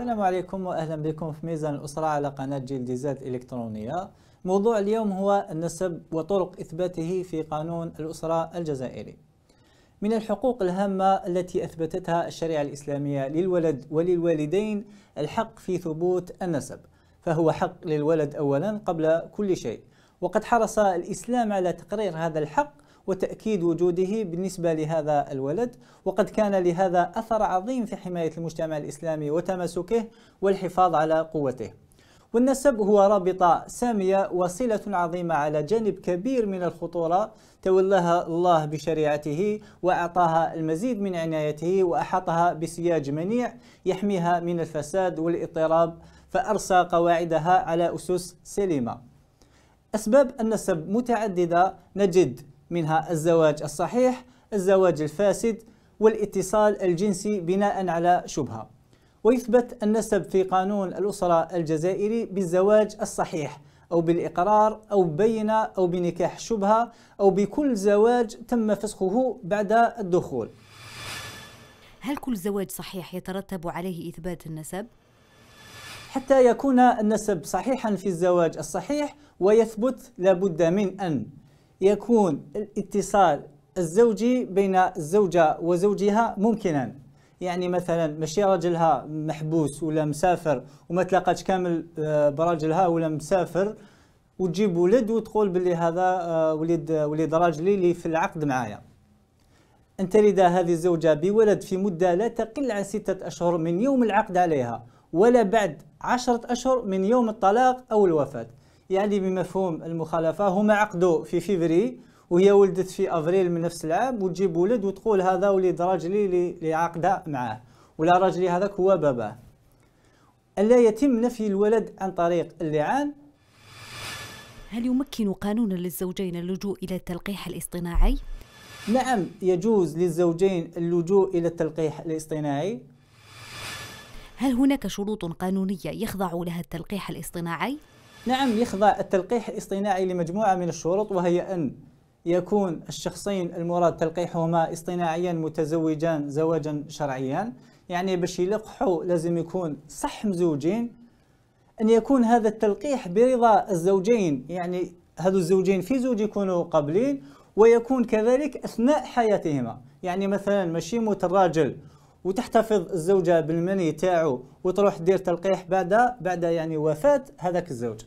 السلام عليكم واهلا بكم في ميزان الاسره على قناه جيل ديزات الكترونيه موضوع اليوم هو النسب وطرق اثباته في قانون الاسره الجزائري من الحقوق الهامه التي اثبتتها الشريعه الاسلاميه للولد وللوالدين الحق في ثبوت النسب فهو حق للولد اولا قبل كل شيء وقد حرص الاسلام على تقرير هذا الحق وتأكيد وجوده بالنسبة لهذا الولد وقد كان لهذا أثر عظيم في حماية المجتمع الإسلامي وتماسكه والحفاظ على قوته والنسب هو رابطة سامية وصلة عظيمة على جانب كبير من الخطورة تولاها الله بشريعته وأعطاها المزيد من عنايته وأحاطها بسياج منيع يحميها من الفساد والاضطراب فأرسى قواعدها على أسس سليمة أسباب النسب متعددة نجد منها الزواج الصحيح الزواج الفاسد والاتصال الجنسي بناء على شبهة ويثبت النسب في قانون الأسرة الجزائري بالزواج الصحيح أو بالإقرار أو بينة أو بنكاح شبهة أو بكل زواج تم فسخه بعد الدخول هل كل زواج صحيح يترتب عليه إثبات النسب؟ حتى يكون النسب صحيحا في الزواج الصحيح ويثبت لابد من أن يكون الاتصال الزوجي بين الزوجة وزوجها ممكنا يعني مثلا ماشي راجلها محبوس ولا مسافر وما تلاقاتش كامل آه، براجلها ولا مسافر وتجيب ولد وتقول باللي هذا آه، وليد وليد راجلي اللي في العقد معايا أن تلد هذه الزوجة بولد في مدة لا تقل عن ستة أشهر من يوم العقد عليها ولا بعد عشرة أشهر من يوم الطلاق أو الوفاة يعني بمفهوم المخالفة هما عقدوا في فيفري وهي ولدت في افريل من نفس العام وتجيب ولد وتقول هذا ولد راجلي اللي عاقده معاه ولا راجلي هذاك هو باباه الا يتم نفي الولد عن طريق اللعان هل يمكن قانون للزوجين اللجوء الى التلقيح الاصطناعي نعم يجوز للزوجين اللجوء الى التلقيح الاصطناعي هل هناك شروط قانونيه يخضع لها التلقيح الاصطناعي نعم يخضع التلقيح الاصطناعي لمجموعة من الشروط وهي أن يكون الشخصين المراد تلقيحهما اصطناعيا متزوجان زواجا شرعيا يعني باش يلقحوا لازم يكون صح مزوجين أن يكون هذا التلقيح برضا الزوجين يعني هذو الزوجين في زوج يكونوا قابلين ويكون كذلك أثناء حياتهما يعني مثلا ماشي موت الراجل وتحتفظ الزوجه بالمني تاعو وتروح دير تلقيح بعد بعد يعني وفاه هذاك الزوج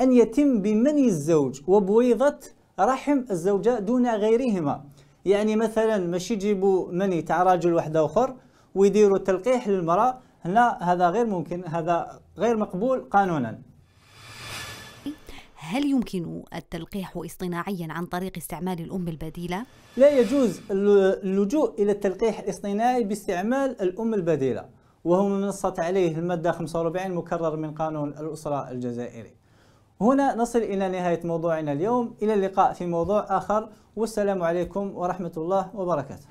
ان يتم بمني الزوج وبويضه رحم الزوجه دون غيرهما يعني مثلا ماشي يجيبوا مني تاع راجل واحد اخر ويديروا تلقيح للمراه هنا هذا غير ممكن هذا غير مقبول قانونا هل يمكن التلقيح اصطناعيا عن طريق استعمال الأم البديلة؟ لا يجوز اللجوء إلى التلقيح الاصطناعي باستعمال الأم البديلة وهو ما نصت عليه المادة 45 مكرر من قانون الأسرة الجزائري هنا نصل إلى نهاية موضوعنا اليوم إلى اللقاء في موضوع آخر والسلام عليكم ورحمة الله وبركاته